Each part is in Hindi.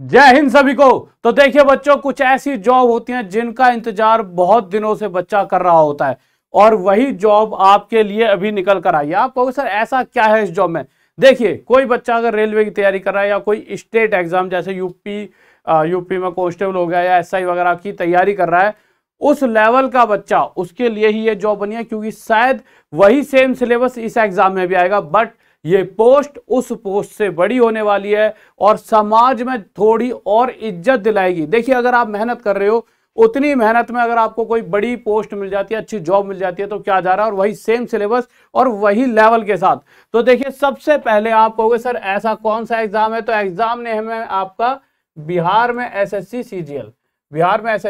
जय हिंद सभी को तो देखिए बच्चों कुछ ऐसी जॉब होती हैं जिनका इंतजार बहुत दिनों से बच्चा कर रहा होता है और वही जॉब आपके लिए अभी निकल कर आई है आप कहोगे सर ऐसा क्या है इस जॉब में देखिए कोई बच्चा अगर रेलवे की तैयारी कर रहा है या कोई स्टेट एग्जाम जैसे यूपी यूपी में कॉन्स्टेबल हो गया या एस वगैरह की तैयारी कर रहा है उस लेवल का बच्चा उसके लिए ही ये जॉब बनी है क्योंकि शायद वही सेम सिलेबस इस एग्जाम में भी आएगा बट ये पोस्ट उस पोस्ट से बड़ी होने वाली है और समाज में थोड़ी और इज्जत दिलाएगी देखिए अगर आप मेहनत कर रहे हो उतनी मेहनत में अगर आपको कोई बड़ी पोस्ट मिल जाती है अच्छी जॉब मिल जाती है तो क्या जा रहा है और वही सेम सिलेबस और वही लेवल के साथ तो देखिए सबसे पहले आप कहोगे सर ऐसा कौन सा एग्जाम है तो एग्जाम ने हमें आपका बिहार में एस जी एल बिहार में एस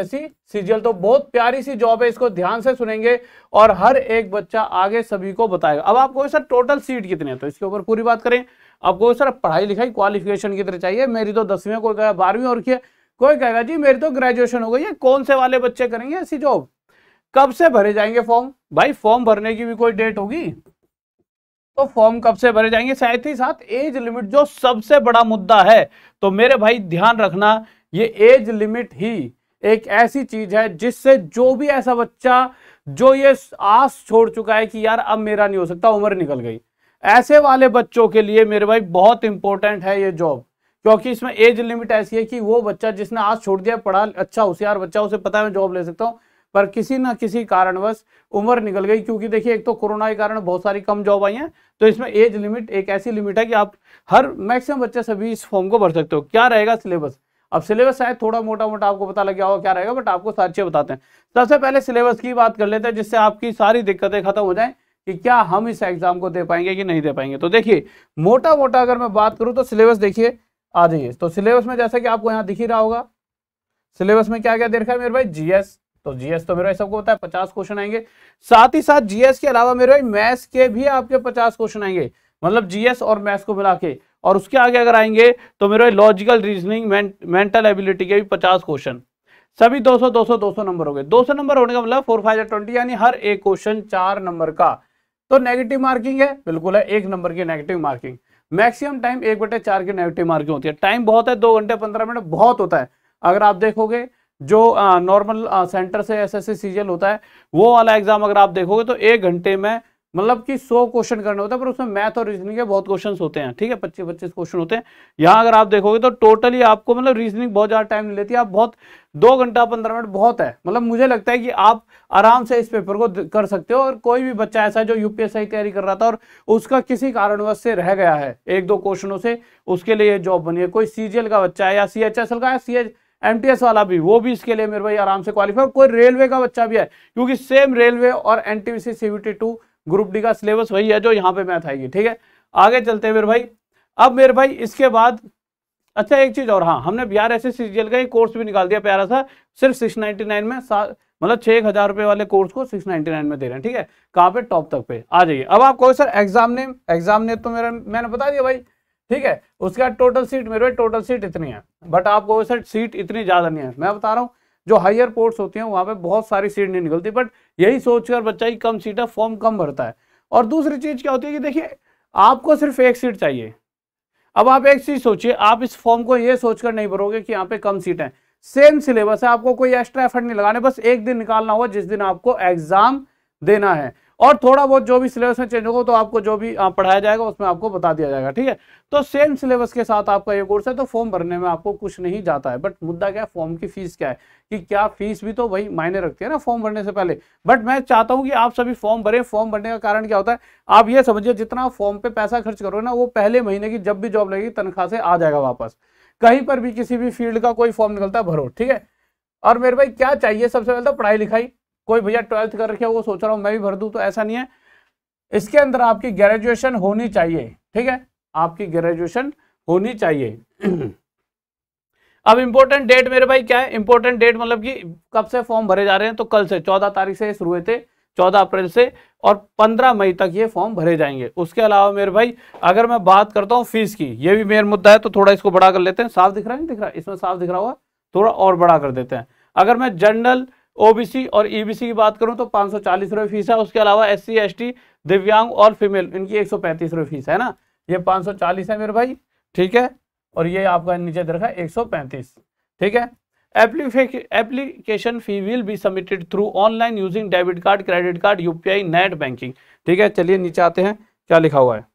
सीजीएल तो बहुत प्यारी सी जॉब है इसको ध्यान से सुनेंगे और हर एक बच्चा आगे सभी को बताएगा अब आपको सर टोटल सीट कितने तो इसके ऊपर पूरी बात करें आपको सर पढ़ाई लिखाई क्वालिफिकेशन कितने चाहिए मेरी तो दसवीं कोई कहेगा बारहवीं और की है कोई कहेगा जी मेरी तो ग्रेजुएशन हो गई है कौन से वाले बच्चे करेंगे ऐसी जॉब कब से भरे जाएंगे फॉर्म भाई फॉर्म भरने की भी कोई डेट होगी तो फॉर्म कब से भरे जाएंगे साथ ही साथ एज लिमिट जो सबसे बड़ा मुद्दा है तो मेरे भाई ध्यान रखना ये एज लिमिट ही एक ऐसी चीज है जिससे जो भी ऐसा बच्चा जो ये आस छोड़ चुका है कि यार अब मेरा नहीं हो सकता उम्र निकल गई ऐसे वाले बच्चों के लिए मेरे भाई बहुत इंपॉर्टेंट है ये जॉब क्योंकि इसमें एज लिमिट ऐसी है कि वो बच्चा जिसने आज छोड़ दिया पढ़ा अच्छा होशियार बच्चा उसे पता है मैं जॉब ले सकता हूँ पर किसी ना किसी कारणवश उम्र निकल गई क्योंकि देखिए एक तो कोरोना के कारण बहुत सारी कम जॉब आई हैं तो इसमें एज लिमिट एक ऐसी लिमिट है कि आप हर मैक्सिमम बच्चे सभी इस फॉर्म को भर सकते हो क्या रहेगा सिलेबस अब सिलेबस शायद थोड़ा मोटा मोटा आपको पता लग गया होगा क्या रहेगा बट आपको सारी चीज़ें बताते हैं सबसे पहले सिलेबस की बात कर लेते हैं जिससे आपकी सारी दिक्कतें खत्म हो जाए कि क्या हम इस एग्जाम को दे पाएंगे कि नहीं दे पाएंगे तो देखिए मोटा मोटा अगर मैं बात करूं तो सिलेबस देखिए आ जाइए तो सिलेबस में जैसा कि आपको यहाँ दिख ही रहा होगा सिलेबस में क्या क्या देखा रखा है मेरे भाई जीएस तो जीएस तो मेरे भाई सबको पता है पचास क्वेश्चन आएंगे साथ ही साथ जीएस के अलावा मेरे भाई मैथ्स के भी आपके पचास क्वेश्चन आएंगे मतलब जीएस और मैथ्स को मिला के और उसके आगे अगर आएंगे तो मेरे लॉजिकल रीजनिंग मेंटल एबिलिटी के भी पचास क्वेश्चन सभी 200 200 200 नंबर हो गए 200 नंबर होने का मतलब फोर फाइव ट्वेंटी यानी हर एक क्वेश्चन चार नंबर का तो नेगेटिव मार्किंग है बिल्कुल है एक नंबर की नेगेटिव मार्किंग मैक्सिमम टाइम एक बटे चार की नेगेटिव मार्किंग होती है टाइम बहुत है दो घंटे पंद्रह मिनट बहुत होता है अगर आप देखोगे जो नॉर्मल सेंटर से एस एस होता है वो वाला एग्जाम अगर आप देखोगे तो एक घंटे में मतलब कि 100 क्वेश्चन करने होते हैं पर उसमें मैथ और रीजनिंग के बहुत क्वेश्चन होते हैं ठीक है पच्चीस पच्चीस क्वेश्चन होते हैं यहाँ अगर आप देखोगे तो टोटली आपको मतलब रीजनिंग बहुत ज़्यादा टाइम नहीं लेती आप बहुत दो घंटा पंद्रह मिनट बहुत है मतलब मुझे लगता है कि आप आराम से इस पेपर को कर सकते हो और कोई भी बच्चा ऐसा है जो यूपीएससी की तैयारी कर रहा था और उसका किसी कारणवश से रह गया है एक दो क्वेश्चनों से उसके लिए ये जॉब बनी है कोई सीजीएल का बच्चा है या सी का या सी एस वाला भी वो भी इसके लिए मेरे भाई आराम से क्वालिफाई कोई रेलवे का बच्चा भी है क्योंकि सेम रेलवे और NTPC T two group D का सिलेबस वही है जो यहाँ पे मैथ आएगी ठीक है आगे चलते हैं मेरे भाई अब मेरे भाई इसके बाद अच्छा एक चीज़ और हाँ हमने बिहार एस एस का एक कोर्स भी निकाल दिया प्यारा सा सिर्फ सिक्स नाइनटी नाइन में मतलब छह एक हज़ार रुपए वाले कोर्स को सिक्स नाइनटी नाइन में दे रहे हैं ठीक है कहाँ पे टॉप तक पे आ जाइए अब आपको sir exam name exam name तो मेरा मैंने बता दिया भाई ठीक है उसके बाद टोटल सीट मेरे भाई टोटल सीट इतनी है बट आपको सर सीट इतनी ज़्यादा नहीं है मैं बता रहा हूँ जो हायर कोर्ट्स होती हैं वहाँ पे बहुत सारी सीट नहीं निकलती बट यही सोचकर बच्चा ही कम सीट है फॉर्म कम भरता है और दूसरी चीज़ क्या होती है कि देखिए आपको सिर्फ एक सीट चाहिए अब आप एक चीज़ सोचिए आप इस फॉर्म को ये सोचकर नहीं भरोगे कि यहाँ पे कम सीट है सेम सिलेबस है आपको कोई एक्स्ट्रा एफर्ट नहीं लगाने बस एक दिन निकालना होगा जिस दिन आपको एग्जाम देना है और थोड़ा बहुत जो भी सिलेबस में चेंज होगा तो आपको जो भी पढ़ाया जाएगा उसमें आपको बता दिया जाएगा ठीक है तो सेम सिलेबस के साथ आपका ये कोर्स है तो फॉर्म भरने में आपको कुछ नहीं जाता है बट मुद्दा क्या है फॉर्म की फीस क्या है कि क्या फीस भी तो वही मायने रखती है ना फॉर्म भरने से पहले बट मैं चाहता हूँ कि आप सभी फॉर्म भरे फॉर्म भरने का कारण क्या होता है आप ये समझिए जितना फॉर्म पे पैसा खर्च करोगे ना वो पहले महीने की जब भी जॉब लगेगी तनख्वाह से आ जाएगा वापस कहीं पर भी किसी भी फील्ड का कोई फॉर्म निकलता है भरो ठीक है और मेरे भाई क्या चाहिए सबसे पहले तो पढ़ाई लिखाई कोई भैया ट्वेल्थ कर रखे वो सोच रहा हूँ मैं भी भर दूँ तो ऐसा नहीं है इसके अंदर आपकी ग्रेजुएशन होनी चाहिए ठीक है आपकी ग्रेजुएशन होनी चाहिए अब इम्पोर्टेंट डेट मेरे भाई क्या है इम्पोर्टेंट डेट मतलब कि कब से फॉर्म भरे जा रहे हैं तो कल से चौदह तारीख से शुरू हुए थे चौदह अप्रैल से और पंद्रह मई तक ये फॉर्म भरे जाएंगे उसके अलावा मेरे भाई अगर मैं बात करता हूँ फीस की ये भी मेरा मुद्दा है तो थोड़ा इसको बड़ा कर लेते हैं साफ दिख रहा है नहीं दिख रहा इसमें साफ दिख रहा हुआ थोड़ा और बड़ा कर देते हैं अगर मैं जनरल ओबीसी और ईबीसी e की बात करूं तो पाँच सौ चालीस रुपए फीस है उसके अलावा एस सी एस टी दिव्यांग और फीमेल इनकी एक सौ पैंतीस रुपये फीस है ना ये पाँच सौ चालीस है मेरे भाई ठीक है और ये आपका नीचे दर एक सौ पैंतीस ठीक है application fee will be submitted through online using debit card credit card UPI net banking ठीक है चलिए नीचे आते हैं क्या लिखा हुआ है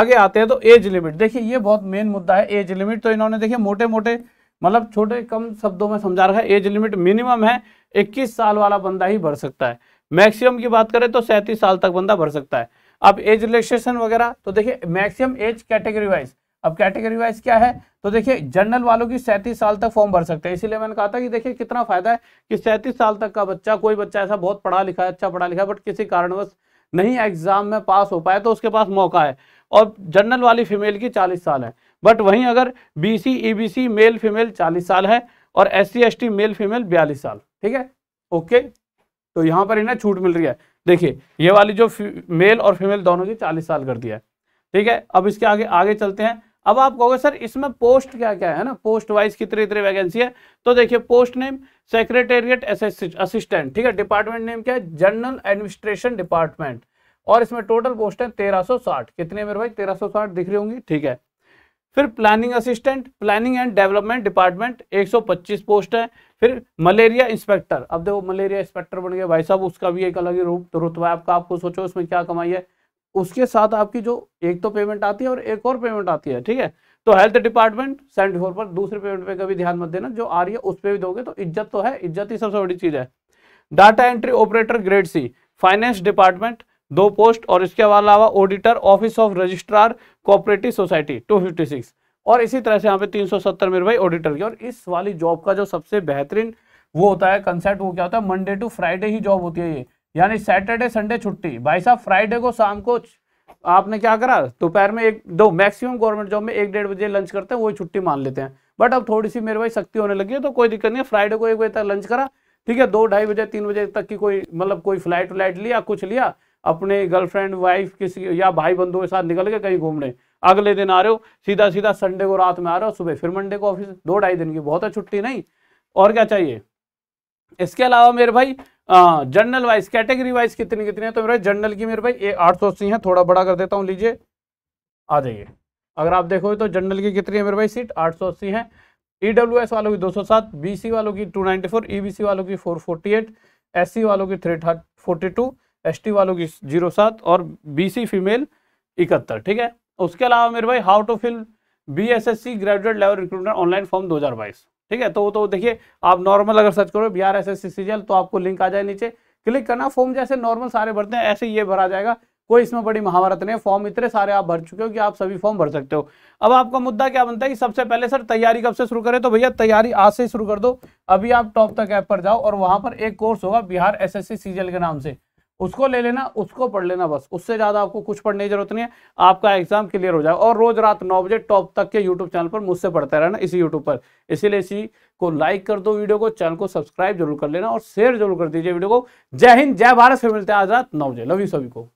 आगे आते हैं तो एज लिमिट देखिए ये बहुत मेन मुद्दा है एज लिमिट तो इन्होंने देखिए मोटे मोटे मतलब छोटे कम शब्दों में समझा रखा है एज लिमिट मिनिमम है इक्कीस साल वाला बंदा ही भर सकता है मैक्सिमम की बात करें तो सैंतीस साल तक बंदा भर सकता है अब एज रिलैक्सेशन वगैरह तो देखिए मैक्सिमम एज कैटेगरी वाइज अब कैटेगरी वाइज क्या है तो देखिए जनरल वालों की सैंतीस साल तक फॉर्म भर सकते हैं इसीलिए मैंने कहा था कि देखिए कितना फायदा है कि सैंतीस साल तक का बच्चा कोई बच्चा ऐसा बहुत पढ़ा लिखा है अच्छा पढ़ा लिखा है बट किसी कारणवश नहीं एग्जाम में पास हो पाए तो उसके पास मौका है और जनरल वाली फीमेल की चालीस साल है बट वहीं अगर B C B C male female चालीस साल है और S C S T male female बयालीस साल ठीक है ओके तो यहां पर इन्हें छूट मिल रही है देखिए ये वाली जो मेल और फीमेल दोनों की चालीस साल कर दिया है ठीक है अब इसके आगे आगे चलते हैं अब आप कहोगे सर इसमें पोस्ट क्या क्या है ना पोस्ट वाइज कितनी इतनी वैकेंसी है तो देखिए पोस्ट नेम सेक्रेटेरिएट असिस्टेंट ठीक है डिपार्टमेंट नेम क्या है जनरल एडमिनिस्ट्रेशन डिपार्टमेंट और इसमें टोटल पोस्ट है 1360 कितने मेरे भाई 1360 दिख रही होंगी ठीक है फिर planning assistant planning and development department एक पोस्ट है फिर मलेरिया इंस्पेक्टर अब देखो मलेरिया इंस्पेक्टर बन गया भाई साहब उसका भी एक अलग ही रूप रुतबा तो है आपका आपको सोचो उसमें क्या कमाई है उसके साथ आपकी जो एक तो पेमेंट आती है और एक और पेमेंट आती है ठीक है तो हेल्थ डिपार्टमेंट सेवेंटी फोर पर दूसरे पेमेंट पे कभी ध्यान मत देना जो आ रही है उस पर भी दोगे तो इज्जत तो है इज्जत ही सबसे बड़ी चीज है data entry operator grade C finance department दो पोस्ट और इसके अलावा auditor office of registrar cooperative society two fifty six और इसी तरह से यहाँ पे 370 मेरे भाई ऑडिटर की और इस वाली जॉब का जो सबसे बेहतरीन वो होता है कंसेप्ट वो क्या होता है मंडे टू फ्राइडे ही जॉब होती है ये यानी सैटरडे संडे छुट्टी भाई साहब फ्राइडे को शाम को आपने क्या करा दोपहर में एक दो मैक्सिमम गवर्नमेंट जॉब में एक डेढ़ बजे लंच करते हैं वही छुट्टी मान लेते हैं बट अब थोड़ी सी मेरे भाई सख्ती होने लगी है तो कोई दिक्कत नहीं है फ्राइडे को एक बजे तक लंच करा ठीक है दो ढाई बजे तीन बजे तक की कोई मतलब कोई फ्लाइट व्लाइट लिया कुछ लिया अपने गर्लफ्रेंड वाइफ किसी या भाई बंधु के साथ निकल के कहीं घूमने अगले दिन आ रहे हो सीधा सीधा संडे को रात में आ रहे हो सुबह फिर मंडे को ऑफिस दो ढाई दिन की बहुत है छुट्टी नहीं और क्या चाहिए इसके अलावा मेरे भाई जनरल वाइज कैटेगरी वाइज कितनी कितनी है तो मेरे जनरल की मेरे भाई ये आठ सौ अस्सी है थोड़ा बड़ा कर देता हूँ लीजिए आ जाइए अगर आप देखोगे तो जनरल की कितनी है मेरे भाई सीट आठ सौ अस्सी है एस वालों की दो सौ सात बी सी वालों की two four E B C वालों की four forty eight S C वालों की three forty two S T वालों की जीरो सात और बी सी फीमेल इकहत्तर ठीक है उसके अलावा मेरे भाई how to fill B S S C graduate level recruitment online form 2022 ठीक है तो तो देखिए आप नॉर्मल अगर सर्च करो बिहार एस एस सी तो आपको लिंक आ जाए नीचे क्लिक करना फॉर्म जैसे नॉर्मल सारे भरते हैं ऐसे ये भरा जाएगा कोई इसमें बड़ी महाभारत नहीं है फॉर्म इतने सारे आप भर चुके हो कि आप सभी फॉर्म भर सकते हो अब आपका मुद्दा क्या बनता है कि सबसे पहले सर तैयारी कब से शुरू करें तो भैया तैयारी आज से शुरू कर दो अभी आप टॉप तक ऐप पर जाओ और वहां पर एक कोर्स होगा बिहार एस एस के नाम से उसको ले लेना उसको पढ़ लेना बस उससे ज़्यादा आपको कुछ पढ़ने की जरूरत नहीं है आपका एग्जाम क्लियर हो जाएगा और रोज रात नौ बजे टॉप तक के यूट्यूब चैनल पर मुझसे पढ़ता रहना इसी यूट्यूब पर इसीलिए इसी को लाइक कर दो वीडियो को चैनल को सब्सक्राइब जरूर कर लेना और शेयर जरूर कर दीजिए वीडियो को जय हिंद जय भारत से मिलते हैं आज रात नौ बजे लव यू सभी को